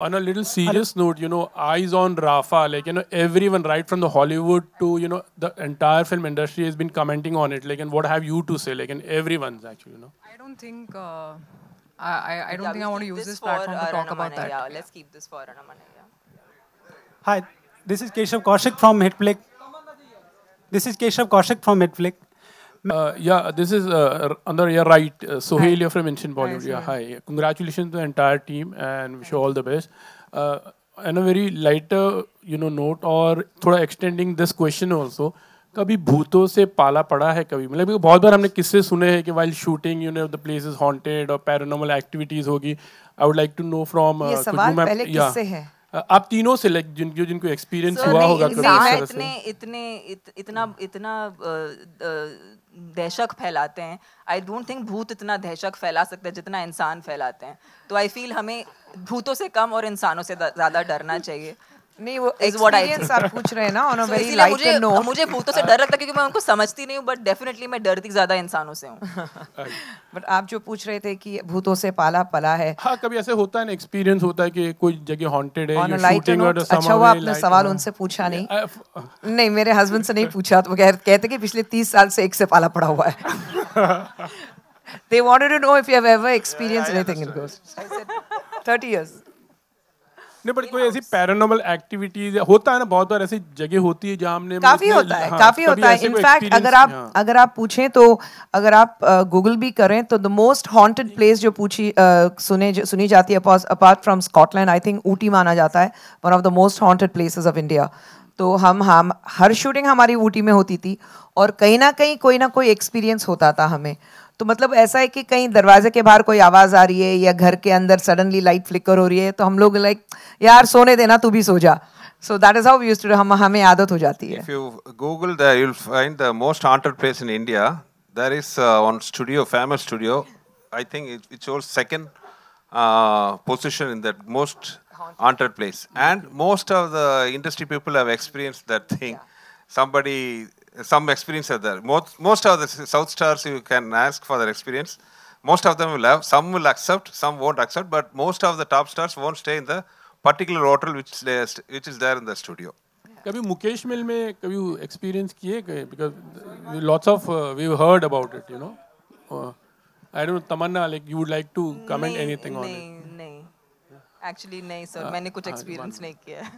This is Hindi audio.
On a little serious note, you know, eyes on Rafa, like, you know, everyone, right from the Hollywood to, you know, the entire film industry has been commenting on it. Like, and what have you to say? Like, and everyone's actually, you know. I don't think, uh, I, I don't yeah, think I want to use this, this platform to talk about that. Yeah, let's keep this for Ranamane, Hi, this is Keshav Kaushik from HitFlick. This is Keshav Kaushik from HitFlick. Uh, yeah, this is uh, Andar, your right. Uh, Sohail, you're from Ancient Bollywood. Hi, yeah, hi. Congratulations to the entire team and wish you all the best. Uh, and a very lighter, you know, note or थोड़ा extending this question also, कभी भूतों से पाला पड़ा है कभी मतलब बहुत बार हमने किस्से सुने हैं कि while shooting you know the place is haunted और पैरानॉर्मल एक्टिविटीज होगी I would like to know from ये सवाल पहले किससे है आप तीनों से लाइक जिन जो जिनको एक्सपीरियंस हुआ होगा कभी इस तरह इतने इतने इत, इतना इतना दहशक फैलाते हैं आई डोंट थिंक भूत इतना दहशक फैला सकते हैं जितना इंसान फैलाते हैं तो आई फील हमें भूतों से कम और इंसानों से ज़्यादा डरना चाहिए नहीं वो इज व्हाट आई आप पूछ रहे हैं ना ऑन अ वेरी लाइट मुझे भूतों से डर लगता क्योंकि मैं उनको समझती नहीं हूं बट डेफिनेटली मैं डरती ज्यादा इंसानों से हूं बट आप जो पूछ रहे थे कि भूतों से पाला पला है हां कभी ऐसे होता है ना एक्सपीरियंस होता है कि कोई जगह हॉन्टेड है शूटिंग और अच्छा हुआ आपने सवाल उनसे पूछा नहीं नहीं मेरे हस्बैंड से नहीं पूछा तो कहते कि पिछले 30 साल से एक से पाला पड़ा हुआ है They wanted to know if you have ever experienced yeah, anything in ghosts. I said, 30 years. नहीं बट कोई ऐसी पैरानॉर्मल एक्टिविटीज होता है ना बहुत बार ऐसी जगह होती है जहाँ हमने काफी मतलब होता है हाँ, काफी होता है इनफैक्ट अगर आप हाँ। अगर आप पूछें तो अगर आप गूगल भी करें तो द मोस्ट हॉन्टेड प्लेस जो पूछी सुने सुनी जाती है apart from Scotland I think Ooty माना जाता है one of the most haunted places of India तो हम हम हर शूटिंग हमारी ऊटी में होती थी और कहीं ना कहीं कोई ना कोई एक्सपीरियंस होता था हमें तो मतलब ऐसा है कि कहीं दरवाजे के बाहर कोई आवाज़ आ रही है या घर के अंदर सडनली लाइट फ्लिकर हो रही है तो हम लोग लाइक यार सोने देना तू भी सो जा So that is how we used to do. हम हमें आदत हो जाती है. If you Google there, you'll find the most haunted place in India. There is uh, one studio, famous studio. I think it, it holds second uh, position in that most haunted place. And most of the industry people have experienced that thing. Yeah. Somebody some experience are there. Most, most of the South Stars, you can ask for their experience. Most of them will have, some will accept, some won't accept, but most of the top stars won't stay in the particular hotel which, they, which is there in the studio. कभी मुकेश मिल में कभी एक्सपीरियंस किए गए because lots of we heard about it you know I don't Tamannaah like you would like to comment anything on it नहीं एक्चुअली नहीं सर मैंने कुछ एक्सपीरियंस नहीं किया